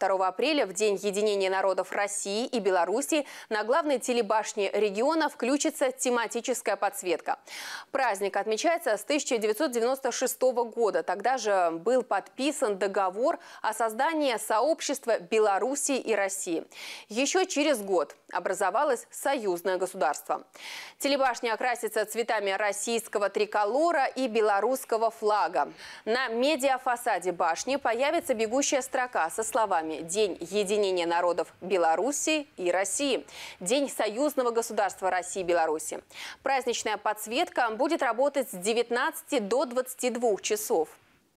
2 апреля, в День единения народов России и Беларуси, на главной телебашне региона включится тематическая подсветка. Праздник отмечается с 1996 года. Тогда же был подписан договор о создании сообщества Беларуси и России. Еще через год образовалось союзное государство. Телебашня окрасится цветами российского триколора и белорусского флага. На медиафасаде башни появится бегущая строка со словами словами «День единения народов Беларуси и России», «День союзного государства России и Беларуси». Праздничная подсветка будет работать с 19 до 22 часов.